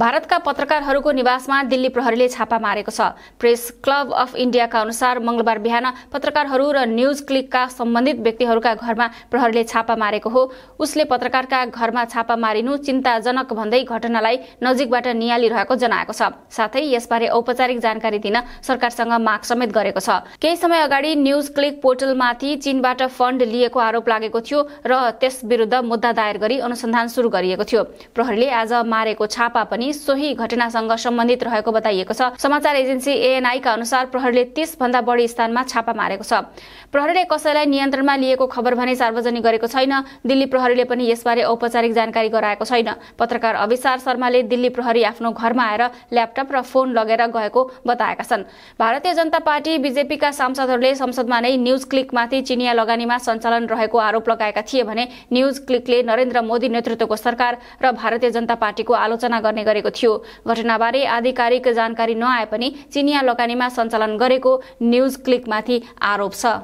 भारतका पत्रकारहरूको निवासमा दिल्ली प्रहरीले छापा मारेको छ प्रेस क्लब अफ इन्डियाका अनुसार मंगलबार बिहान पत्रकारहरू र न्युज क्लिकका सम्बन्धित व्यक्तिहरूका घरमा प्रहरीले छापा मारेको हो उसले पत्रकारका घरमा छापा मारिनु चिन्ताजनक भन्दै घटनालाई नजिकबाट निहालिरहेको जनाएको छ साथै यसबारे औपचारिक जानकारी दिन सरकारसँग माग समेत गरेको छ केही समय अगाडि न्युज क्लिक पोर्टलमाथि चीनबाट फण्ड लिएको आरोप लागेको थियो र त्यस विरुद्ध मुद्दा दायर गरी अनुसन्धान सुरु गरिएको थियो प्रहरीले आज मारेको छापा पनि पनि सोही घटनासँग सम्बन्धित रहेको बताइएको छ समाचार एजेन्सी एएनआईका अनुसार प्रहरीले तीस भन्दा बढी स्थानमा छापा मारेको छ प्रहरीले कसैलाई नियन्त्रणमा लिएको खबर भने सार्वजनिक गरेको छैन दिल्ली प्रहरीले पनि यसबारे औपचारिक जानकारी गराएको छैन पत्रकार अविसार शर्माले दिल्ली प्रहरी आफ्नो घरमा आएर ल्यापटप र फोन लगेर गएको बताएका छन् भारतीय जनता पार्टी बिजेपीका सांसदहरूले संसदमा नै न्यूज क्लिकमाथि चिनिया लगानीमा सञ्चालन रहेको आरोप लगाएका थिए भने न्यूज क्लिकले नरेन्द्र मोदी नेतृत्वको सरकार र भारतीय जनता पार्टीको आलोचना गर्ने गरेको थियो घटनाबारे आधिकारिक जानकारी नआए पनि चिनिया लगानीमा सञ्चालन गरेको न्युज क्लिकमाथि आरोप छ